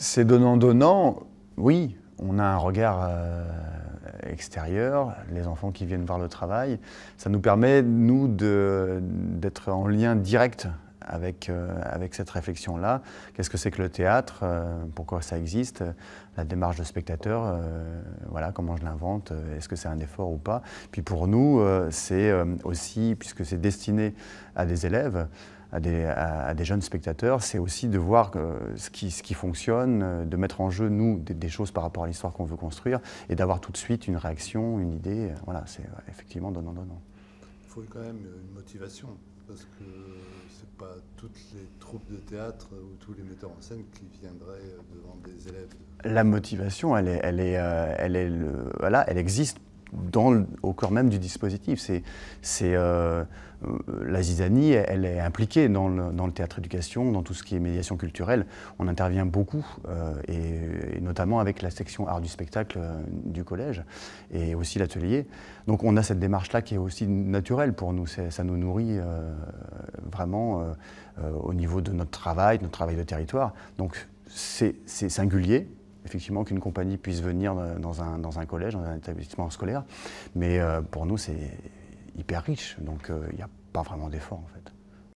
C'est donnant-donnant, oui, on a un regard euh, extérieur, les enfants qui viennent voir le travail, ça nous permet, nous, d'être en lien direct avec, euh, avec cette réflexion-là. Qu'est-ce que c'est que le théâtre euh, Pourquoi ça existe euh, La démarche de spectateur, voilà, comment je l'invente Est-ce que c'est un effort ou pas Puis pour nous, c'est aussi, puisque c'est destiné à des élèves, à des, à, des, jeunes spectateurs, c'est aussi de voir ce, qui, ce, qui, fonctionne, de mettre en jeu, nous, des, choses par rapport à l'histoire qu'on veut construire, et d'avoir tout de suite une réaction, une idée. voilà, c'est effectivement donnant-donnant. Il faut quand même une motivation, parce que c'est pas toutes les troupes de théâtre ou tous les metteurs en scène qui viendraient euh, devant des élèves. La motivation, elle est, elle est, euh, elle est voilà, elle existe dans au cœur même du dispositif. C'est, c'est euh, la zizanie, elle est impliquée dans le, dans le, théâtre éducation, dans tout ce qui est médiation culturelle. On intervient beaucoup, et, notamment avec la section art du spectacle du collège et aussi l'atelier. Donc on a cette démarche-là qui est aussi naturelle pour nous. ça nous nourrit vraiment euh, euh, au niveau de notre travail, de notre travail de territoire. Donc c'est singulier, effectivement qu'une compagnie puisse venir euh, dans un, dans un, collège, dans un établissement scolaire, mais pour nous c'est hyper riche, donc il n'y a pas vraiment d'effort en fait.